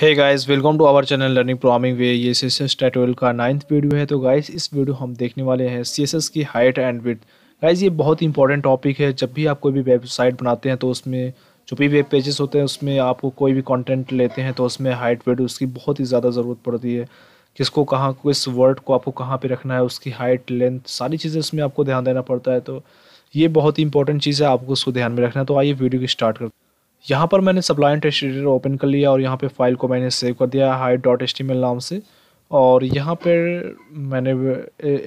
hey guys welcome to our channel learning programming way ये C S S का ninth video है तो guys इस वीडियो हम देखने वाले हैं सी एस एस की हाइट एंड विथ गाइस ये बहुत इंपॉर्टेंट टॉपिक है जब भी आप कोई भी वेबसाइट बनाते हैं तो उसमें जो भी वेब पेजेस होते हैं उसमें आपको कोई भी कॉन्टेंट लेते हैं तो उसमें हाइट वेड उसकी बहुत ही ज़्यादा ज़रूरत पड़ती है किसको कहाँ किस वर्ड को आपको कहाँ पर रखना है उसकी हाइट लेंथ सारी चीज़ें उसमें आपको ध्यान देना पड़ता है तो ये बहुत ही इंपॉर्टेंट चीज़ है आपको उसको ध्यान में रखना है तो आइए वीडियो की स्टार्ट करते यहाँ पर मैंने सप्लाइन टेस्ट एडिटर ओपन कर लिया और यहाँ पे फाइल को मैंने सेव कर दिया हाई डॉट एस नाम से और यहाँ पर मैंने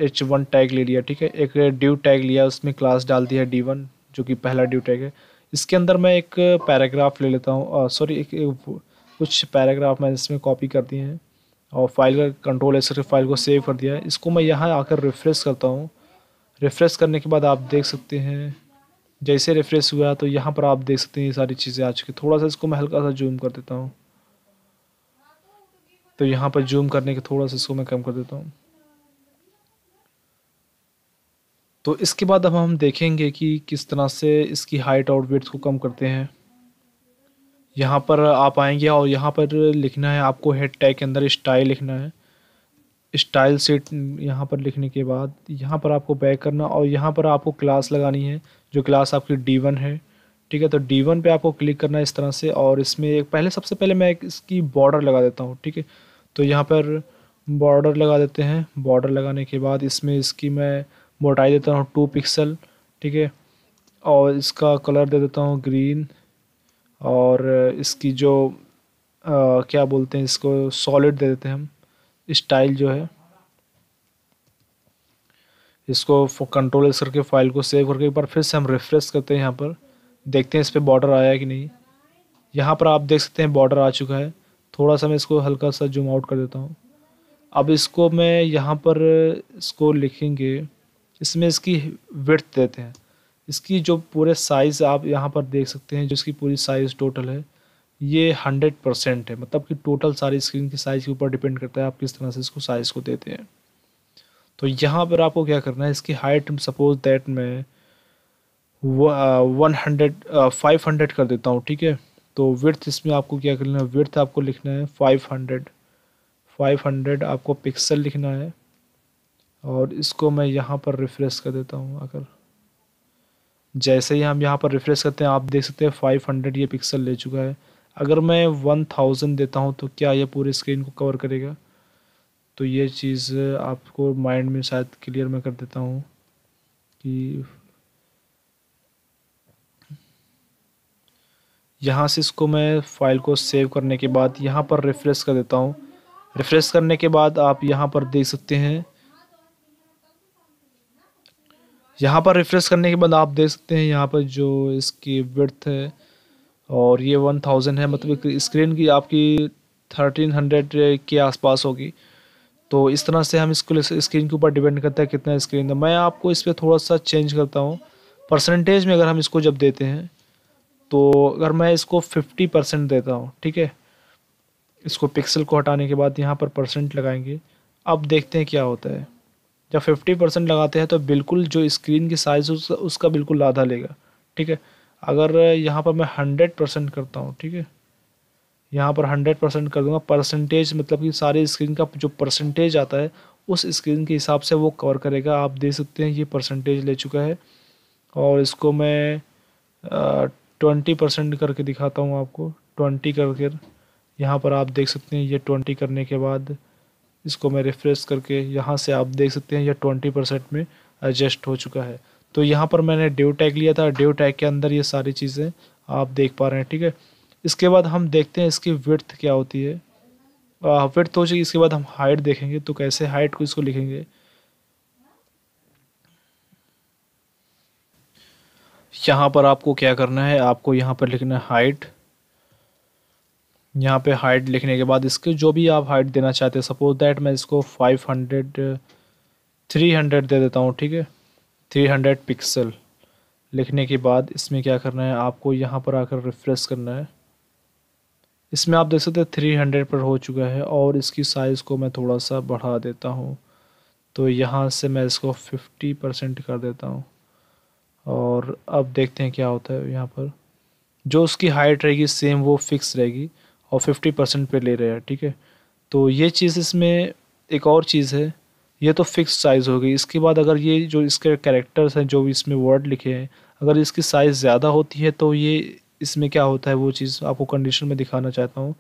एच वन टैग ले लिया ठीक है एक ड्यू टैग लिया उसमें क्लास डाल दिया डी वन जो कि पहला ड्यू टैग है इसके अंदर मैं एक पैराग्राफ ले लेता हूँ सॉरी एक, एक कुछ पैराग्राफ मैंने इसमें कॉपी कर दिए हैं और फाइल का कंट्रोल एस फाइल को सेव कर दिया है इसको मैं यहाँ आकर रिफ़्रेश करता हूँ रिफ़्रेश करने के बाद आप देख सकते हैं जैसे रिफ्रेश हुआ तो यहाँ पर आप देख सकते हैं ये सारी चीज़ें आ चुकी थोड़ा सा इसको मैं हल्का सा जूम कर देता हूँ तो यहाँ पर जूम करने के थोड़ा सा इसको मैं कम कर देता हूँ तो इसके बाद अब हम देखेंगे कि किस तरह से इसकी हाइट और वेट को कम करते हैं यहाँ पर आप आएंगे और यहाँ पर लिखना है आपको हेड टैग के अंदर स्टाइल लिखना है स्टाइल सेट यहाँ पर लिखने के बाद यहाँ पर आपको बैक करना और यहाँ पर आपको क्लास लगानी है जो क्लास आपकी डी वन है ठीक है तो डी वन पर आपको क्लिक करना है इस तरह से और इसमें एक पहले सबसे पहले मैं इसकी बॉर्डर लगा देता हूँ ठीक है तो यहाँ पर बॉर्डर लगा देते हैं बॉर्डर लगाने के बाद इसमें इसकी मैं मोटाई देता हूँ टू पिक्सल ठीक है और इसका कलर दे देता हूँ ग्रीन और इसकी जो आ, क्या बोलते हैं इसको सॉलिड दे देते हैं हम स्टाइल जो है इसको कंट्रोल एस करके फाइल को सेव करके एक बार फिर से हम रिफ्रेश करते हैं यहाँ पर देखते हैं इस पर बॉर्डर आया कि नहीं यहाँ पर आप देख सकते हैं बॉर्डर आ चुका है थोड़ा सा मैं इसको हल्का सा जूम आउट कर देता हूँ अब इसको मैं यहाँ पर इसको लिखेंगे इसमें इसकी विर्थ देते हैं इसकी जो पूरे साइज़ आप यहाँ पर देख सकते हैं जिसकी पूरी साइज़ टोटल है ये हंड्रेड परसेंट है मतलब कि टोटल सारी स्क्रीन की साइज़ के ऊपर डिपेंड करता है आप किस तरह से इसको साइज़ को देते हैं तो यहाँ पर आपको क्या करना है इसकी हाइट सपोज दैट मैं वन हंड्रेड फाइव हंड्रेड कर देता हूँ ठीक है तो विर्थ इसमें आपको क्या करना है विर्थ आपको लिखना है फाइव हंड्रेड फाइव हंड्रेड आपको पिक्सल लिखना है और इसको मैं यहाँ पर रिफ़्रेश कर देता हूँ अगर जैसे ही हम यहाँ पर रिफ़्रेश करते हैं आप देख सकते हैं फाइव हंड्रेड ये पिक्सल ले चुका है अगर मैं वन थाउजेंड देता हूँ तो क्या यह पूरे स्क्रीन को कवर करेगा तो ये चीज़ आपको माइंड में शायद क्लियर मैं कर देता हूँ कि यहाँ से इसको मैं फाइल को सेव करने के बाद यहाँ पर रिफ़्रेश कर देता हूँ रिफ़्रेश करने के बाद आप यहाँ पर देख सकते हैं यहाँ पर रिफ़्रेश करने के बाद आप देख सकते हैं यहाँ पर जो इसकी विर्थ है और ये वन थाउजेंड है मतलब स्क्रीन की आपकी थर्टीन हंड्रेड के आसपास होगी तो इस तरह से हम इसको स्क्रीन के ऊपर डिपेंड करता है कितना स्क्रीन है मैं आपको इस पर थोड़ा सा चेंज करता हूँ परसेंटेज में अगर हम इसको जब देते हैं तो अगर मैं इसको फिफ्टी परसेंट देता हूँ ठीक है इसको पिक्सल को हटाने के बाद यहाँ पर परसेंट लगाएंगे अब देखते हैं क्या होता है जब फिफ्टी परसेंट लगाते हैं तो बिल्कुल जो स्क्रीन की साइज़ उसका उसका बिल्कुल आधा लेगा ठीक है अगर यहाँ पर मैं हंड्रेड परसेंट करता हूँ ठीक है यहाँ पर हंड्रेड परसेंट कर दूंगा परसेंटेज मतलब कि सारे स्क्रीन का जो परसेंटेज आता है उस स्क्रीन के हिसाब से वो कवर करेगा आप देख सकते हैं ये परसेंटेज ले चुका है और इसको मैं ट्वेंटी परसेंट करके दिखाता हूँ आपको ट्वेंटी करके यहाँ पर आप देख सकते हैं ये ट्वेंटी करने के बाद इसको मैं रिफ़्रेश करके यहाँ से आप देख सकते हैं यह ट्वेंटी परसेंट में एडजस्ट हो चुका है तो यहाँ पर मैंने ड्यू टैग लिया था ड्यू टैग के अंदर ये सारी चीज़ें आप देख पा रहे हैं ठीक है इसके बाद हम देखते हैं इसकी विर्थ क्या होती है विर्थ तो हो जाएगी इसके बाद हम हाइट देखेंगे तो कैसे हाइट को इसको लिखेंगे यहाँ पर आपको क्या करना है आपको यहाँ पर लिखना है हाइट यहाँ पे हाइट लिखने के बाद इसके जो भी आप हाइट देना चाहते हैं सपोज दैट मैं इसको फाइव हंड्रेड थ्री हंड्रेड दे देता हूँ ठीक है थ्री हंड्रेड पिक्सल लिखने के बाद इसमें क्या करना है आपको यहाँ पर आकर रिफ्रेश करना है इसमें आप देख सकते हैं थ्री हंड्रेड पर हो चुका है और इसकी साइज़ को मैं थोड़ा सा बढ़ा देता हूँ तो यहाँ से मैं इसको फिफ्टी परसेंट कर देता हूँ और अब देखते हैं क्या होता है यहाँ पर जो उसकी हाइट रहेगी सेम वो फिक्स रहेगी और फिफ्टी परसेंट पर ले रहे हैं ठीक है तो ये चीज़ इसमें एक और चीज़ है ये तो फिक्स साइज़ हो गई इसके बाद अगर ये जो इसके कैरेक्टर्स हैं जो भी इसमें वर्ड लिखे हैं अगर इसकी साइज़ ज़्यादा होती है तो ये इसमें क्या होता है वो चीज़ आपको कंडीशन में दिखाना चाहता हूँ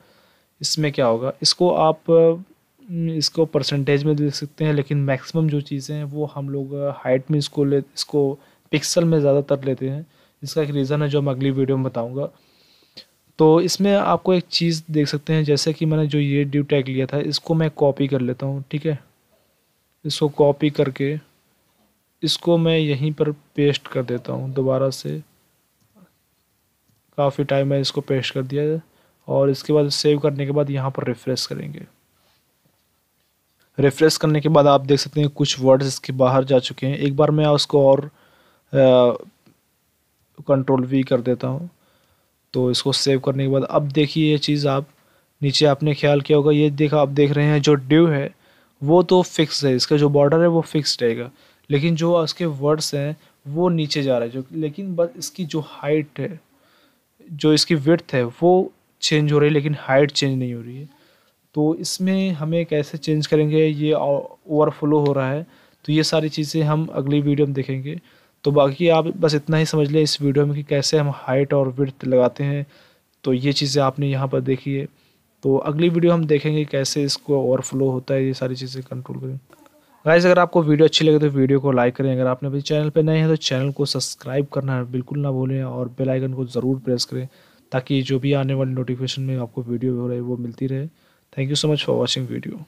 इसमें क्या होगा इसको आप हम्म, इसको परसेंटेज में देख सकते हैं लेकिन मैक्सिमम जो चीज़ें हैं वो हम लोग हाइट uh, में इसको ले इसको पिक्सल में ज़्यादातर लेते हैं इसका एक रीज़न है जो मैं अगली वीडियो में बताऊँगा तो इसमें आपको एक चीज़ देख सकते हैं जैसे कि मैंने जो ये ड्यू टैग लिया था इसको मैं कॉपी कर लेता हूँ ठीक है इसको कॉपी करके इसको मैं यहीं पर पेस्ट कर देता हूँ दोबारा से काफ़ी टाइम मैंने इसको पेस्ट कर दिया और इसके बाद सेव करने के बाद यहाँ पर रिफ़्रेश करेंगे रिफ़्रेश करने के बाद आप देख सकते हैं कुछ वर्ड्स इसके बाहर जा चुके हैं एक बार मैं उसको और कंट्रोल वी कर देता हूँ तो इसको सेव करने के बाद अब देखिए ये चीज़ आप नीचे आपने ख्याल किया होगा ये देखा आप देख रहे हैं जो ड्यू है वो तो फिक्स है इसका जो बॉर्डर है वो फिक्स रहेगा लेकिन जो उसके वर्ड्स हैं वो नीचे जा रहा है जो लेकिन बस इसकी जो हाइट है जो इसकी विथ है वो चेंज हो रही है लेकिन हाइट चेंज नहीं हो रही है तो इसमें हमें कैसे चेंज करेंगे ये ओवरफ्लो हो रहा है तो ये सारी चीज़ें हम अगली वीडियो में देखेंगे तो बाकी आप बस इतना ही समझ लें इस वीडियो में कि कैसे हम हाइट और विर्थ लगाते हैं तो ये चीज़ें आपने यहाँ पर देखी है तो अगली वीडियो हम देखेंगे कैसे इसको ओवरफ्लो होता है ये सारी चीज़ें कंट्रोल करें गाइज अगर आपको वीडियो अच्छी लगे तो वीडियो को लाइक करें अगर आपने अपने चैनल पर नए हैं तो चैनल को सब्सक्राइब करना बिल्कुल ना भूलें और बेल आइकन को ज़रूर प्रेस करें ताकि जो भी आने वाली नोटिफिकेशन में आपको वीडियो हो रही है वो मिलती रहे thank you so much for watching video